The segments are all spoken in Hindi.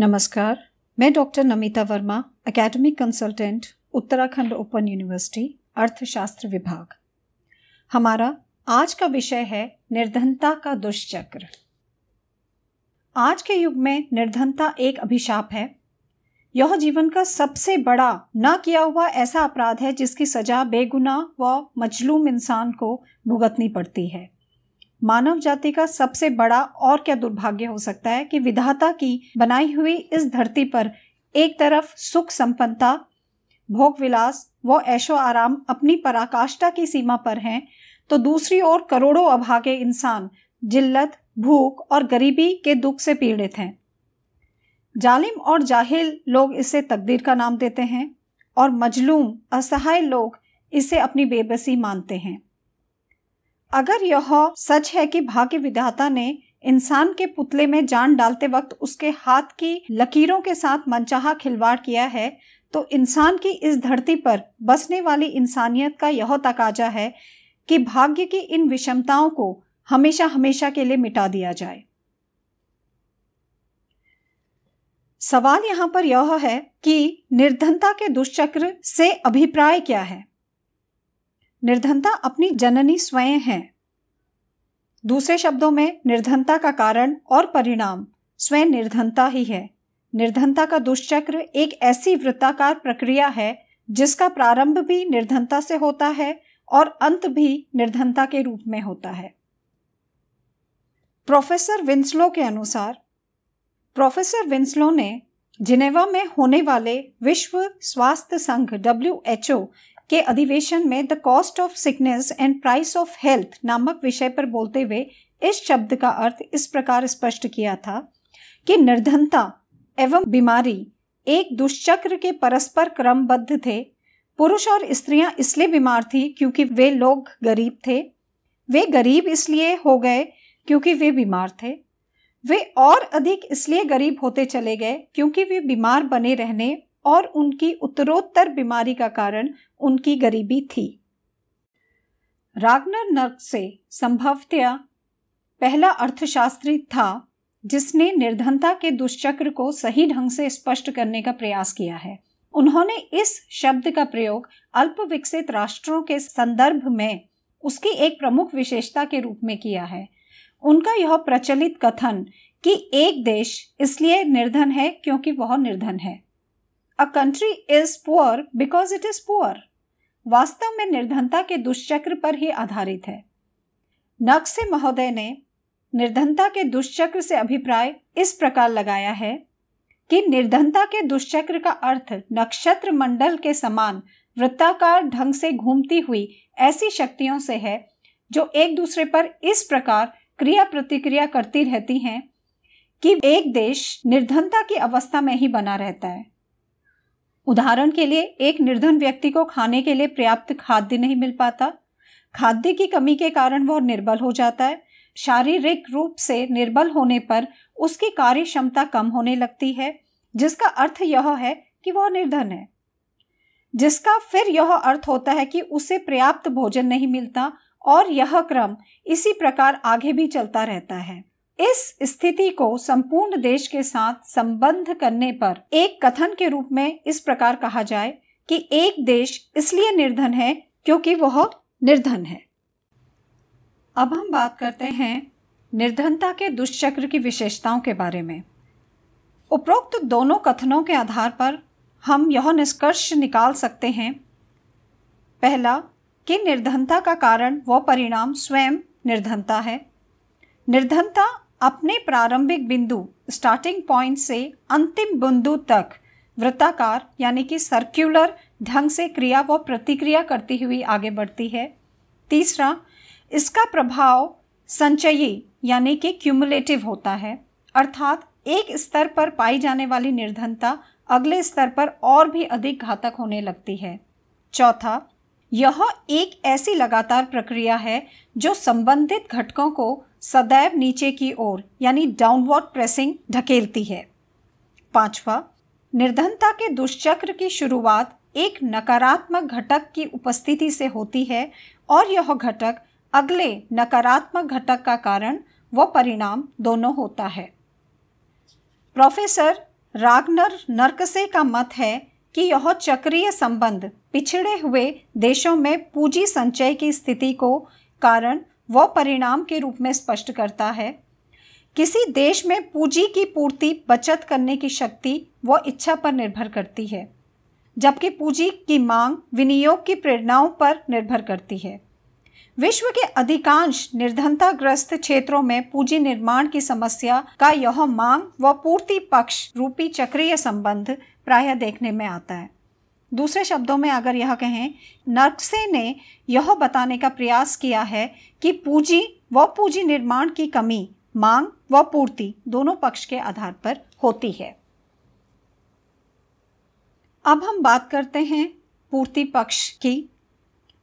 नमस्कार मैं doctor Namita Verma academic consultant Uttarakhand open university अर्थशास्त्र विभाग हमारा आज का विषय है निर्धनता का दुष्चक्र आज के युग में निर्धनता एक अभिशाप है यह जीवन का सबसे बड़ा न किया हुआ ऐसा अपराध है जिसकी सजा बेगुनाह व मजलूम इंसान को भुगतनी पड़ती है मानव जाति का सबसे बड़ा और क्या दुर्भाग्य हो सकता है कि विधाता की बनाई हुई इस धरती पर एक तरफ सुख संपन्नता भोग विलास व ऐशो आराम अपनी पराकाष्ठा की सीमा पर हैं तो दूसरी ओर करोड़ों अभागे इंसान जिल्लत भूख और गरीबी के दुख से पीड़ित हैं जालिम और जाहिल लोग इसे तकदीर का नाम देते हैं और मजलूम असहाय लोग इसे अपनी बेबसी मानते हैं अगर यह सच है कि भाग्य विधाता ने इंसान के पुतले में जान डालते वक्त उसके हाथ की लकीरों के साथ मनचाहा खिलवाड़ किया है तो इंसान की इस धरती पर बसने वाली इंसानियत का यह तकाजा है कि भाग्य की इन विषमताओं को हमेशा हमेशा के लिए मिटा दिया जाए सवाल यहां पर यह है कि निर्धनता के दुष्चक्र से अभिप्राय क्या है निर्धनता अपनी जननी स्वयं है दूसरे शब्दों में निर्धनता का कारण और परिणाम स्वयं निर्धनता ही है निर्धनता का दुष्चक्र एक ऐसी वृत्ताकार प्रक्रिया है जिसका प्रारंभ भी निर्धनता से होता है और अंत भी निर्धनता के रूप में होता है प्रोफेसर विंस्लो के अनुसार प्रोफेसर विंस्लो ने जिनेवा में होने वाले विश्व स्वास्थ्य संघ डब्ल्यू के अधिवेशन में the cost of sickness and price of health नामक विषय पर बोलते हुए इस शब्द का अर्थ इस प्रकार स्पष्ट किया था कि निर्धनता एवं बीमारी एक दुष्चक्र के परस्पर क्रमबद्ध थे पुरुष और स्त्रियां इसलिए बीमार थी क्योंकि वे लोग गरीब थे वे गरीब इसलिए हो गए क्योंकि वे बीमार थे वे और अधिक इसलिए गरीब होते चले गए क्योंकि वे बीमार बने रहने और उनकी उत्तरोत्तर बीमारी का कारण उनकी गरीबी थी रागनर नर्क से संभवतया पहला अर्थशास्त्री था जिसने निर्धनता के दुष्चक्र को सही ढंग से स्पष्ट करने का प्रयास किया है उन्होंने इस शब्द का प्रयोग अल्प विकसित राष्ट्रों के संदर्भ में उसकी एक प्रमुख विशेषता के रूप में किया है उनका यह प्रचलित कथन कि एक देश इसलिए निर्धन है क्योंकि वह निर्धन है a country is poor because it is poor वास्तव में निर्धनता के दुष्चक्र पर ही आधारित है नक्से महोदय ने निर्धनता के दुष्चक्र से अभिप्राय इस प्रकार लगाया है कि निर्धनता के दुष्चक्र का अर्थ नक्षत्र मंडल के समान वृत्ताकार ढंग से घूमती हुई ऐसी शक्तियों से है जो एक दूसरे पर इस प्रकार क्रिया प्रतिक्रिया करती रहती हैं कि एक देश निर्धनता की अवस्था में ही बना रहता है उदाहरण के लिए एक निर्धन व्यक्ति को खाने के लिए पर्याप्त खाद्य नहीं मिल पाता खाद्य की कमी के कारण वह निर्बल हो जाता है शारीरिक रूप से निर्बल होने पर उसकी कार्य क्षमता कम होने लगती है जिसका अर्थ यह है कि वह निर्धन है जिसका फिर यह अर्थ होता है कि उसे पर्याप्त भोजन नहीं मिलता और यह क्रम इसी प्रकार आगे भी चलता रहता है इस स्थिति को संपूर्ण देश के साथ संबंध करने पर एक कथन के रूप में इस प्रकार कहा जाए कि एक देश इसलिए निर्धन है क्योंकि वह निर्धन है अब हम बात करते हैं निर्धनता के दुष्चक्र की विशेषताओं के बारे में उपरोक्त दोनों कथनों के आधार पर हम यह निष्कर्ष निकाल सकते हैं पहला कि निर्धनता का कारण व परिणाम स्वयं निर्धनता है निर्धनता अपने प्रारंभिक बिंदु स्टार्टिंग पॉइंट से अंतिम बिंदु तक वृत्ताकार यानी कि सर्क्यूलर ढंग से क्रिया व प्रतिक्रिया करती हुई आगे बढ़ती है तीसरा इसका प्रभाव संचयी यानी कि क्यूमुलेटिव होता है अर्थात एक स्तर पर पाई जाने वाली निर्धनता अगले स्तर पर और भी अधिक घातक होने लगती है चौथा यह एक ऐसी लगातार प्रक्रिया है जो संबंधित घटकों को सदैव नीचे की ओर यानी डाउनवर्ड प्रेसिंग ढकेलती है पांचवा निर्धनता के दुष्चक्र की शुरुआत एक नकारात्मक घटक की उपस्थिति से होती है और यह घटक अगले नकारात्मक घटक का कारण व परिणाम दोनों होता है प्रोफेसर रागनर नरकसे का मत है कि यह चक्रीय संबंध पिछड़े हुए देशों में पूंजी संचय की स्थिति को कारण व परिणाम के रूप में स्पष्ट करता है किसी देश में पूंजी की पूर्ति बचत करने की शक्ति व इच्छा पर निर्भर करती है जबकि पूंजी की मांग विनियोग की प्रेरणाओं पर निर्भर करती है विश्व के अधिकांश निर्धनताग्रस्त क्षेत्रों में पूंजी निर्माण की समस्या का यह मांग व पूर्ति पक्ष रूपी चक्रीय संबंध प्रायः देखने में आता है दूसरे शब्दों में अगर यह कहें नर्कसे ने यह बताने का प्रयास किया है कि पूंजी व पूंजी निर्माण की कमी मांग व पूर्ति दोनों पक्ष के आधार पर होती है अब हम बात करते हैं पूर्ति पक्ष की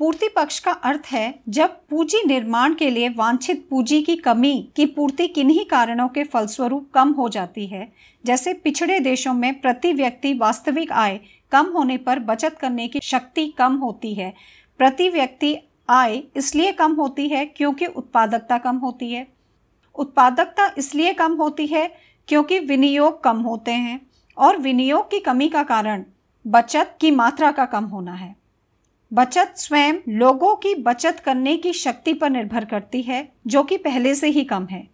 पूर्ति पक्ष का अर्थ है जब पूंजी निर्माण के लिए वांछित पूंजी की कमी की पूर्ति किन्हीं कारणों के फलस्वरूप कम हो जाती है जैसे पिछड़े देशों में प्रति व्यक्ति वास्तविक आय कम होने पर बचत करने की शक्ति कम होती है प्रति व्यक्ति आय इसलिए कम होती है क्योंकि उत्पादकता कम होती है उत्पादकता इसलिए कम होती है क्योंकि विनियोग कम होते हैं और विनियोग की कमी का कारण बचत की मात्रा का कम होना है बचत स्वयं लोगों की बचत करने की शक्ति पर निर्भर करती है जो कि पहले से ही कम है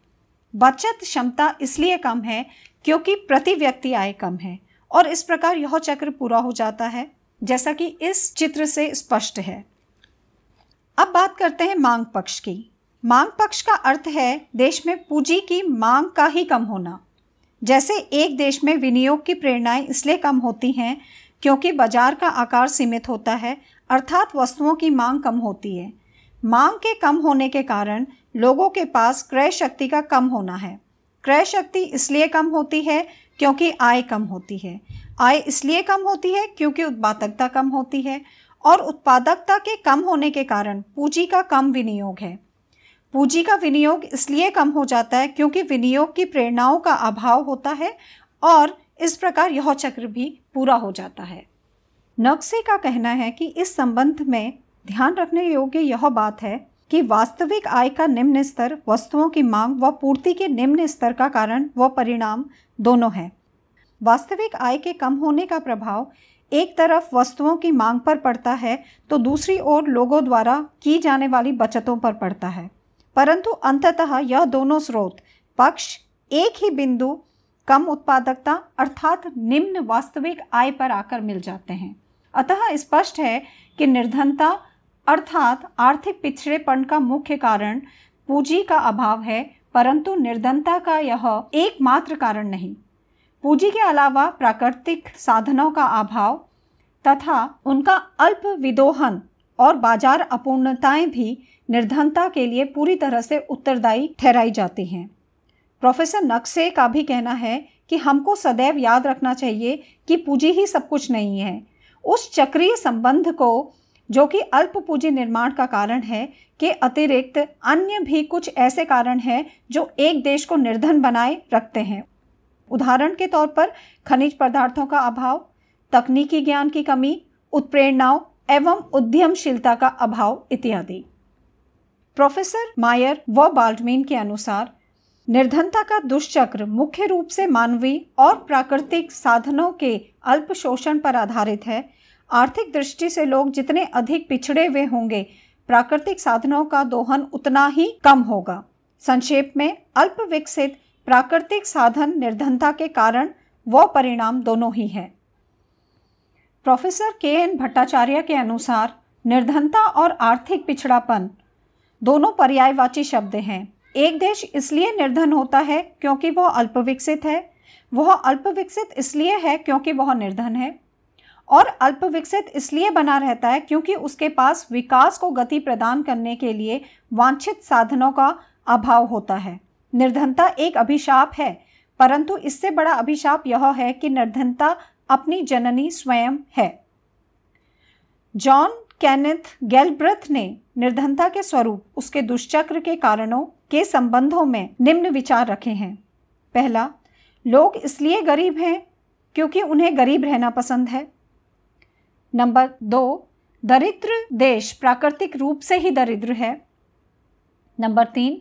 बचत क्षमता इसलिए कम है क्योंकि प्रति व्यक्ति आय कम है और इस प्रकार यह चक्र पूरा हो जाता है जैसा कि इस चित्र से स्पष्ट है अब बात करते हैं मांग पक्ष की मांग पक्ष का अर्थ है देश में पूंजी की मांग का ही कम होना जैसे एक देश में विनियोग की प्रेरणाएं इसलिए कम होती हैं क्योंकि बाजार का आकार सीमित होता है अर्थात वस्तुओं की मांग कम होती है मांग के कम होने के कारण लोगों के पास क्रय शक्ति का कम होना है क्रय शक्ति इसलिए कम होती है क्योंकि आय कम होती है आय इसलिए कम होती है क्योंकि उत्पादकता कम होती है और उत्पादकता के कम होने के कारण पूंजी का कम विनियोग है पूंजी का विनियोग इसलिए कम हो जाता है क्योंकि विनियोग की प्रेरणाओं का अभाव होता है और इस प्रकार यह चक्र भी पूरा हो जाता है नक्से का कहना है कि इस संबंध में ध्यान रखने योग्य यह बात है कि वास्तविक आय का निम्न स्तर वस्तुओं की मांग व पूर्ति के निम्न स्तर का कारण व परिणाम दोनों है वास्तविक आय के कम होने का प्रभाव एक तरफ वस्तुओं की मांग पर पड़ता है तो दूसरी ओर लोगों द्वारा की जाने वाली बचतों पर पड़ता है परंतु अंततः यह दोनों स्रोत पक्ष एक ही बिंदु कम उत्पादकता अर्थात निम्न वास्तविक आय पर आकर मिल जाते हैं अतः स्पष्ट है कि निर्धनता अर्थात आर्थिक पिछड़ेपन का मुख्य कारण पूंजी का अभाव है परंतु निर्धनता का यह एकमात्र कारण नहीं पूंजी के अलावा प्राकृतिक साधनों का अभाव तथा उनका अल्प विदोहन और बाजार अपूर्णताएं भी निर्धनता के लिए पूरी तरह से उत्तरदायी ठहराई जाती हैं प्रोफेसर नक्से का भी कहना है कि हमको सदैव याद रखना चाहिए कि पूंजी ही सब कुछ नहीं है उस चक्रीय संबंध को जो कि अल्प पूंजी निर्माण का कारण है के अतिरिक्त अन्य भी कुछ ऐसे कारण हैं जो एक देश को निर्धन बनाए रखते हैं उदाहरण के तौर पर खनिज पदार्थों का अभाव तकनीकी ज्ञान की कमी उत्प्रेरणाओं एवं उद्यमशीलता का अभाव इत्यादि प्रोफेसर मायर व बाल्डमीन के अनुसार निर्धनता का दुष्चक्र मुख्य रूप से मानवीय और प्राकृतिक साधनों के अल्प शोषण पर आधारित है आर्थिक दृष्टि से लोग जितने अधिक पिछड़े हुए होंगे प्राकृतिक साधनों का दोहन उतना ही कम होगा संक्षेप में अल्प विकसित प्राकृतिक साधन निर्धनता के कारण वो परिणाम दोनों ही हैं प्रोफेसर के एन भट्टाचार्य के अनुसार निर्धनता और आर्थिक पिछड़ापन दोनों पर्यायवाची शब्द हैं एक देश इसलिए निर्धन होता है क्योंकि वह अल्पविकसित है वह अल्पविकसित इसलिए है क्योंकि वह निर्धन है और अल्प विकसित इसलिए बना रहता है क्योंकि उसके पास विकास को गति प्रदान करने के लिए वांछित साधनों का अभाव होता है निर्धनता एक अभिशाप है परंतु इससे बड़ा अभिशाप यह है कि निर्धनता अपनी जननी स्वयं है जॉन कैनेथ गैलब्रथ ने निर्धनता के स्वरूप उसके दुष्चक्र के कारणों के संबंधों में निम्न विचार रखे हैं पहला लोग इसलिए गरीब हैं क्योंकि उन्हें गरीब रहना पसंद है नंबर दो दरिद्र देश प्राकृतिक रूप से ही दरिद्र है नंबर तीन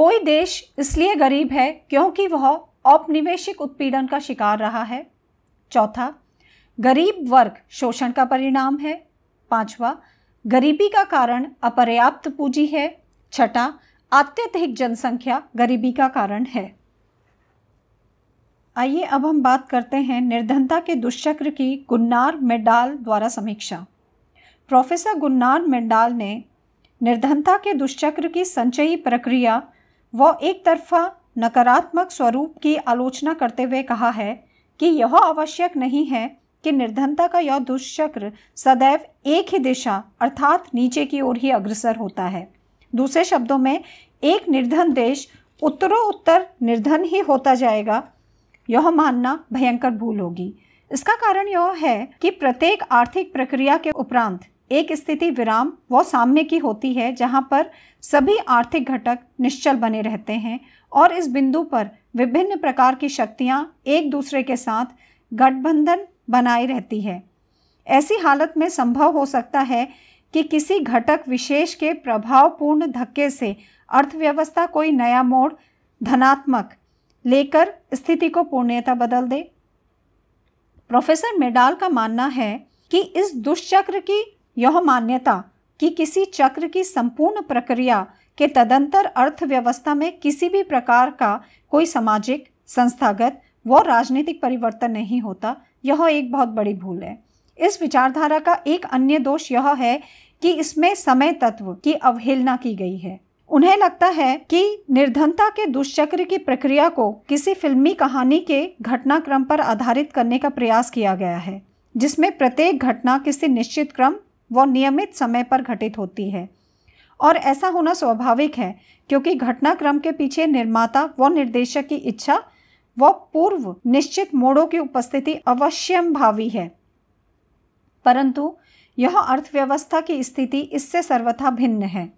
कोई देश इसलिए गरीब है क्योंकि वह औपनिवेशिक उत्पीड़न का शिकार रहा है चौथा गरीब वर्ग शोषण का परिणाम है पांचवा गरीबी का कारण अपर्याप्त पूंजी है छठा अत्यधिक जनसंख्या गरीबी का कारण है आइए अब हम बात करते हैं निर्धनता के दुष्चक्र की गुन्नार मेडाल द्वारा समीक्षा प्रोफेसर गुन्नार मेडाल ने निर्धनता के दुष्चक्र की संचयी प्रक्रिया व एक तरफा नकारात्मक स्वरूप की आलोचना करते हुए कहा है कि यह आवश्यक नहीं है कि निर्धनता का यह दुष्चक्र सदैव एक ही दिशा अर्थात नीचे की ओर ही अग्रसर होता है दूसरे शब्दों में एक निर्धन देश उत्तरोत्तर निर्धन ही होता जाएगा यह मानना भयंकर भूल होगी इसका कारण यह है कि प्रत्येक आर्थिक प्रक्रिया के उपरांत एक स्थिति विराम व साम्य की होती है जहाँ पर सभी आर्थिक घटक निश्चल बने रहते हैं और इस बिंदु पर विभिन्न प्रकार की शक्तियाँ एक दूसरे के साथ गठबंधन बनाई रहती है ऐसी हालत में संभव हो सकता है कि किसी घटक विशेष के प्रभावपूर्ण धक्के से अर्थव्यवस्था कोई नया मोड़ धनात्मक लेकर स्थिति को पूर्णता बदल दे प्रोफेसर मेडाल का मानना है कि इस दुष्चक्र की यह मान्यता कि किसी चक्र की संपूर्ण प्रक्रिया के तदंतर अर्थव्यवस्था में किसी भी प्रकार का कोई सामाजिक संस्थागत व राजनीतिक परिवर्तन नहीं होता यह एक बहुत बड़ी भूल है इस विचारधारा का एक अन्य दोष यह है कि इसमें समय तत्व की अवहेलना की गई है उन्हें लगता है कि निर्धनता के दुष्चक्र की प्रक्रिया को किसी फिल्मी कहानी के घटनाक्रम पर आधारित करने का प्रयास किया गया है जिसमें प्रत्येक घटना किसी निश्चित क्रम व नियमित समय पर घटित होती है और ऐसा होना स्वाभाविक है क्योंकि घटनाक्रम के पीछे निर्माता व निर्देशक की इच्छा व पूर्व निश्चित मोड़ों की उपस्थिति अवश्यम भावी है परंतु यह अर्थव्यवस्था की स्थिति इससे सर्वथा भिन्न है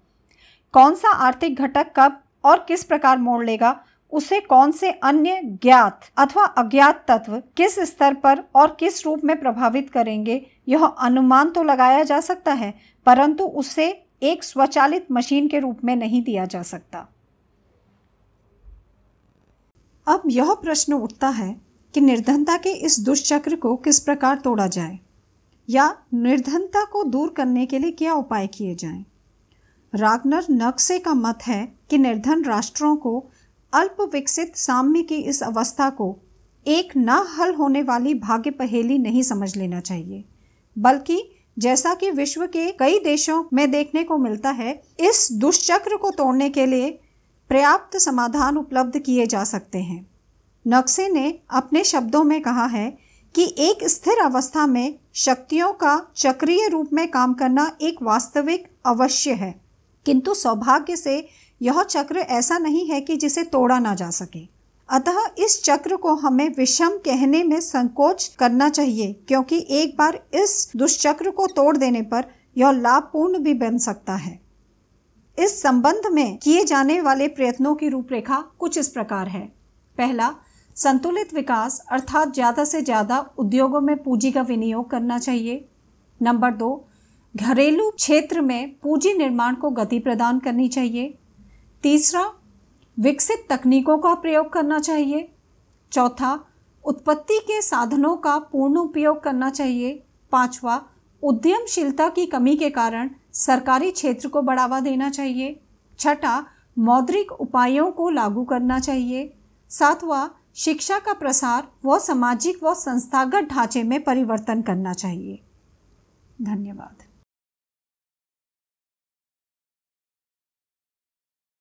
कौन सा आर्थिक घटक कब और किस प्रकार मोड़ लेगा उसे कौन से अन्य ज्ञात अथवा अज्ञात तत्व किस स्तर पर और किस रूप में प्रभावित करेंगे यह अनुमान तो लगाया जा सकता है परंतु उसे एक स्वचालित मशीन के रूप में नहीं दिया जा सकता अब यह प्रश्न उठता है कि निर्धनता के इस दुष्चक्र को किस प्रकार तोड़ा जाए या निर्धनता को दूर करने के लिए क्या उपाय किए जाएं? रागनर नक्से का मत है कि निर्धन राष्ट्रों को अल्प विकसित साम्य की इस अवस्था को एक न हल होने वाली भाग्य पहेली नहीं समझ लेना चाहिए बल्कि जैसा कि विश्व के कई देशों में देखने को मिलता है इस दुष्चक्र को तोड़ने के लिए पर्याप्त समाधान उपलब्ध किए जा सकते हैं नक्से ने अपने शब्दों में कहा है कि एक स्थिर अवस्था में शक्तियों का चक्रीय रूप में काम करना एक वास्तविक अवश्य है किंतु सौभाग्य से यह चक्र ऐसा नहीं है कि जिसे तोड़ा ना जा सके अतः इस चक्र को हमें विषम कहने में संकोच करना चाहिए क्योंकि एक बार इस दुष्चक्र को तोड़ देने पर यह लाभपूर्ण भी बन सकता है इस संबंध में किए जाने वाले प्रयत्नों की रूपरेखा कुछ इस प्रकार है पहला संतुलित विकास अर्थात ज़्यादा से ज़्यादा उद्योगों में पूंजी का विनियोग करना चाहिए नंबर दो घरेलू क्षेत्र में पूंजी निर्माण को गति प्रदान करनी चाहिए तीसरा विकसित तकनीकों का प्रयोग करना चाहिए चौथा उत्पत्ति के साधनों का पूर्ण उपयोग करना चाहिए पांचवा उद्यमशीलता की कमी के कारण सरकारी क्षेत्र को बढ़ावा देना चाहिए छठा मौद्रिक उपायों को लागू करना चाहिए सातवा शिक्षा का प्रसार व सामाजिक व संस्थागत ढांचे में परिवर्तन करना चाहिए धन्यवाद